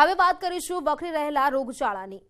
હવે વાત કરીશું વકરી રહેલા રોગચાળાની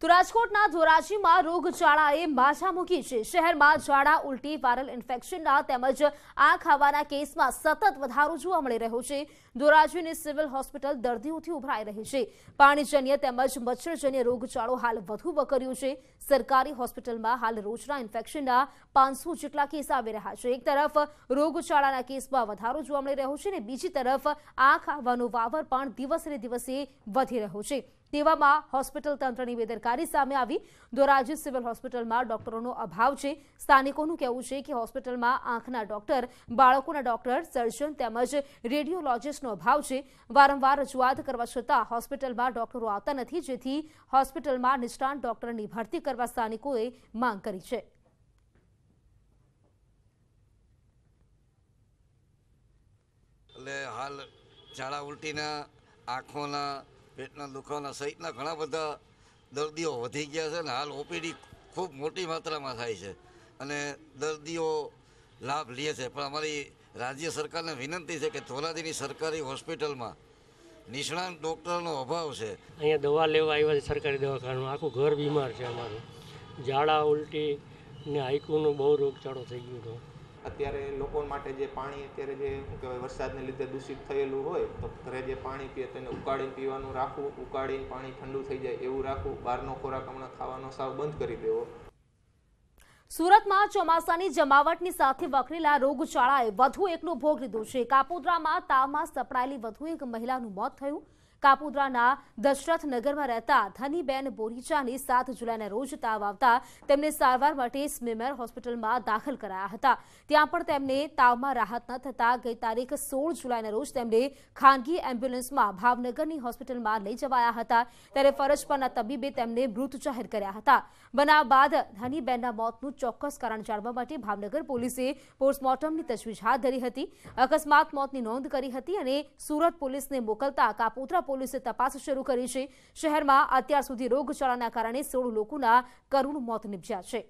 તો રાજકોટના ધોરાજીમાં રોગચાળાએ માછા મૂકી છે શહેરમાં ઝાડા ઉલટી વાયરલ ઇન્ફેક્શનના તેમજ આંખ આવવાના કેસમાં સતત વધારો જોવા મળી રહ્યો છે ધોરાજીની સિવિલ હોસ્પિટલ દર્દીઓથી ઉભરાઈ રહી છે પાણીજન્ય તેમજ મચ્છરજન્ય રોગચાળો હાલ વધુ વકર્યો છે સરકારી હોસ્પિટલમાં હાલ રોજના ઇન્ફેક્શનના પાંચસો જેટલા કેસ આવી રહ્યા છે એક તરફ રોગચાળાના કેસમાં વધારો જોવા મળી રહ્યો છે અને બીજી તરફ આંખ આવવાનો વાવર પણ દિવસે દિવસે વધી રહ્યો છે તેવામાં હોસ્પિટલ તંત્રની બેદરકારી સામે આવી ધોરાજી સિવિલ હોસ્પિટલમાં ડોક્ટરોનો અભાવ છે સ્થાનિકોનું કહેવું છે કે હોસ્પિટલમાં આંખના ડોક્ટર બાળકોના ડોક્ટર સર્જન તેમજ રેડિયોલોજીસ્ટનો અભાવ છે વારંવાર રજૂઆત કરવા છતાં હોસ્પિટલમાં ડોક્ટરો આવતા નથી જેથી હોસ્પિટલમાં નિષ્ણાંત ડોક્ટરની ભરતી કરવા સ્થાનિકોએ માંગ કરી છે આંખોના પેટના દુખાવાના સહિતના ઘણા બધા દર્દીઓ વધી ગયા છે અને હાલ ઓપીડી ખૂબ મોટી માત્રામાં થાય છે અને દર્દીઓ લાભ લે છે પણ અમારી રાજ્ય સરકારને વિનંતી છે કે ધોરાજીની સરકારી હોસ્પિટલમાં નિષ્ણાંત ડૉક્ટરનો અભાવ છે અહીંયા દવા લેવા આવ્યા છે સરકારી દવાખાનું આખું ઘર બીમાર છે અમારું ઝાડા ઉલટી ને આઈકુનો બહુ રોગચાળો થઈ ગયો હતો અત્યારે લોકો માટે જે પાણી અત્યારે જે શું કહેવાય વરસાદને લીધે દૂષિત થયેલું હોય તો ઘરે જે પાણી પીએ તેને ઉકાળીને પીવાનું રાખવું ઉકાળીને પાણી ઠંડુ થઈ જાય એવું રાખવું બહારનો ખોરાક હમણાં ખાવાનો સાવ બંધ કરી દેવો સુરતમાં ચોમાસાની જમાવટની સાથે વકરેલા રોગચાળાએ વધુ એકનો ભોગ લીધો છે કાપોદ્રામાં તાવમાં સપડાયેલી વધુ એક મહિલાનું મોત થયું દશરથ નગરમાં રહેતા ધનીબેન બોરીચાને સાત જુલાઈના રોજ તાવ આવતા તેમને સારવાર માટે સ્મીમેર હોસ્પિટલમાં દાખલ કરાયા હતા ત્યાં પણ તેમને તાવમાં રાહત ન થતાં ગઈ તારીખ સોળ જુલાઈના રોજ તેમને ખાનગી એમ્બ્યુલન્સમાં ભાવનગરની હોસ્પિટલમાં લઈ જવાયા હતા ત્યારે ફરજ પરના તબીબે તેમને મૃત જાહેર કર્યા હતા બનાવ બાદ ધનીબેનના મોતનું ચોક્કસ કારણ જાણવા માટે ભાવનગર પોલીસે પોસ્ટમોર્ટમની તજવીજ હાથ ધરી હતી અકસ્માત મોતની નોંધ કરી હતી અને સુરત પોલીસને મોકલતા કાપોદ્રા પોલીસે તપાસ શરૂ કરી છે શહેરમાં અત્યાર સુધી રોગચાળાના કારણે સોળ લોકોના કરુણ મોત નિપજ્યા છે